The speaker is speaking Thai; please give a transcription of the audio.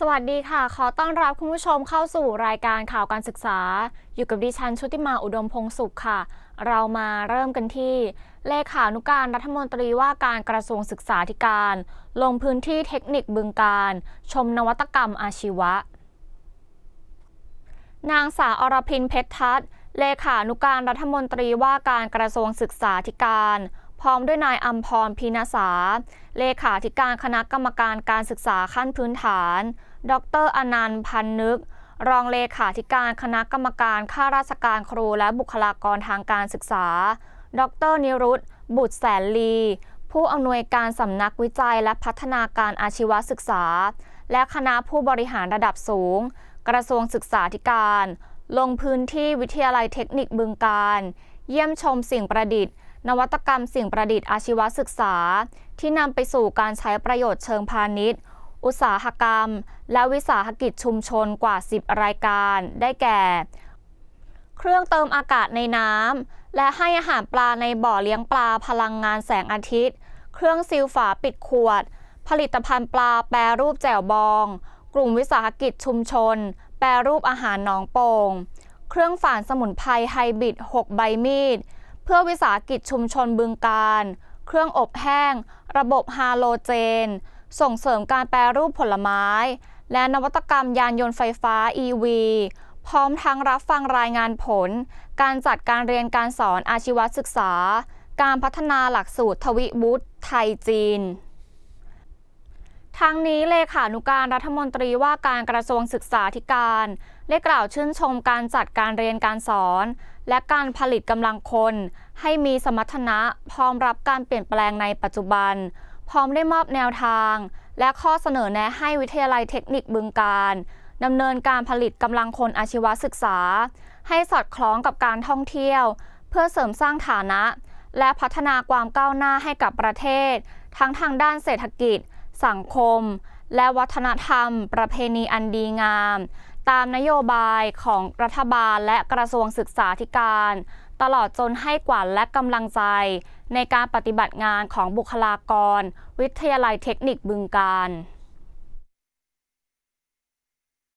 สวัสดีค่ะ ขอต้อนรับคุณผู้ชมเข้าสู่รายการข่าวการศึกษา อยู่กับดิฉันชุติมาอุดมพงศุขค่ะ เรามาเริ่มกันที่ เลขานุการรัฐมนตรีว่าการกระทรวงศึกษาธิการ ลงพื้นที่เทคนิคบึงการ ชมนวัตกรรมอาชีวะ นางสาวอรพินเพชรทัศเลขานุการรัฐมนตรีว่าการกระทรวงศึกษาธิการพร้อมด้วยนายอัมพรพินาสา เลขาธิการคณะกรรมการการศึกษาขั้นพื้นฐาน ดรอนันต์พันนึก รองเลขาธิการคณะกรรมการข้าราชการครู และบุคลากรทางการศึกษา ดรนิรุต บุตรแสนลี ผู้อำนวยการสำนักวิจัยและพัฒนาการอาชีวศึกษา และคณะผู้บริหารระดับสูง กระทรวงศึกษาธิการ ลงพื้นที่วิทยาลัยเทคนิคบึงการ เยี่ยมชมสิ่งประดิษฐ์นวัตกรรมสิ่งประดิษฐ์อาชีวศึกษา ที่นำไปสู่การใช้ประโยชน์เชิงพาณิชย์ อุตสาหกรรม และวิสาหกิจชุมชนกว่า 10 รายการ ได้แก่ เครื่องเติมอากาศในน้ำและให้อาหารปลาในบ่อเลี้ยงปลาพลังงานแสงอาทิตย์ เครื่องซีลฝาปิดขวด ผลิตภัณฑ์ปลาแปรรูปแจ่วบอง กลุ่มวิสาหกิจชุมชน แปรรูปอาหารหนองโป่ง เครื่องฝานสมุนไพรไฮบริด 6 ใบมีดเพื่อวิสาหกิจชุมชนบึงการ เครื่องอบแห้ง ระบบฮาโลเจน ส่งเสริมการแปรรูปผลไม้ และนวัตกรรมยานยนต์ไฟฟ้า EV พร้อมทั้งรับฟังรายงานผล การจัดการเรียนการสอนอาชีวศึกษา การพัฒนาหลักสูตรทวิบุตรไทยจีน ทั้งนี้เลขานุการรัฐมนตรีว่าการกระทรวงศึกษาธิการได้กล่าวชื่นชมการจัดการเรียนการสอนและการผลิตกำลังคน ให้มีสมรรถนะพร้อมรับการเปลี่ยนแปลงในปัจจุบัน พร้อมได้มอบแนวทาง และข้อเสนอแนะให้วิทยาลัยเทคนิคบึงการดำเนินการผลิตกำลังคนอาชีวศึกษา ให้สอดคล้องกับการท่องเที่ยว เพื่อเสริมสร้างฐานะและพัฒนาความก้าวหน้าให้กับประเทศ ทั้งทางด้านเศรษฐกิจ สังคม และวัฒนธรรม ประเพณีอันดีงามตามนโยบายของรัฐบาลและกระทรวงศึกษาธิการ ตลอดจนให้กวัญและกำลังใจ ในการปฏิบัติงานของบุคลากร วิทยาลัยเทคนิคบึงการ